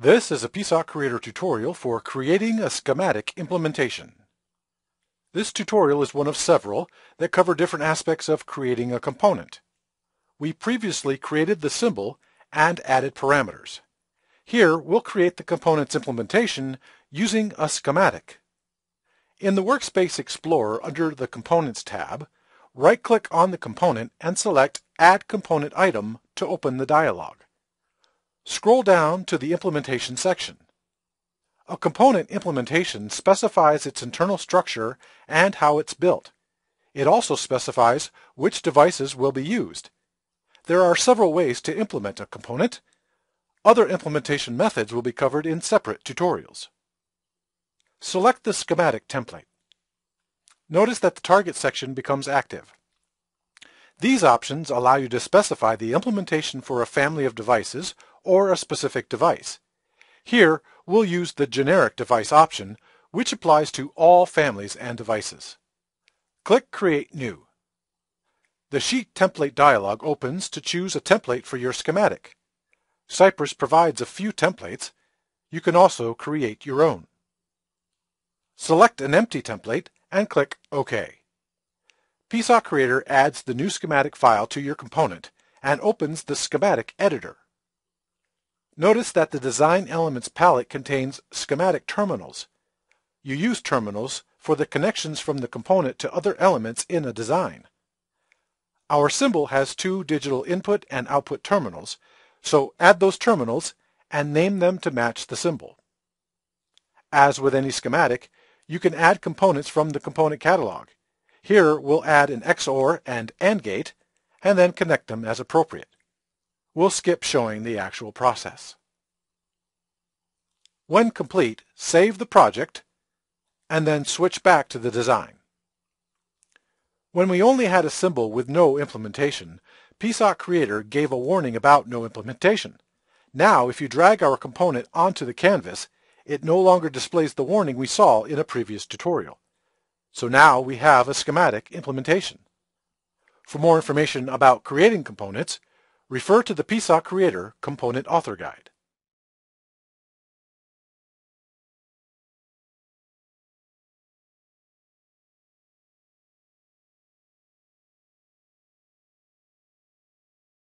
This is a PSOC Creator tutorial for creating a schematic implementation. This tutorial is one of several that cover different aspects of creating a component. We previously created the symbol and added parameters. Here, we'll create the component's implementation using a schematic. In the Workspace Explorer under the Components tab, right-click on the component and select Add Component Item to open the dialog. Scroll down to the implementation section. A component implementation specifies its internal structure and how it's built. It also specifies which devices will be used. There are several ways to implement a component. Other implementation methods will be covered in separate tutorials. Select the schematic template. Notice that the target section becomes active. These options allow you to specify the implementation for a family of devices or a specific device. Here, we'll use the generic device option, which applies to all families and devices. Click Create New. The Sheet Template dialog opens to choose a template for your schematic. Cypress provides a few templates. You can also create your own. Select an empty template and click OK. PSOC Creator adds the new schematic file to your component and opens the Schematic Editor. Notice that the Design Elements palette contains schematic terminals. You use terminals for the connections from the component to other elements in a design. Our symbol has two digital input and output terminals, so add those terminals and name them to match the symbol. As with any schematic, you can add components from the component catalog. Here, we'll add an XOR and AND gate, and then connect them as appropriate. We'll skip showing the actual process. When complete, save the project and then switch back to the design. When we only had a symbol with no implementation, PSOC Creator gave a warning about no implementation. Now, if you drag our component onto the canvas, it no longer displays the warning we saw in a previous tutorial. So now we have a schematic implementation. For more information about creating components, Refer to the PSOC Creator Component Author Guide.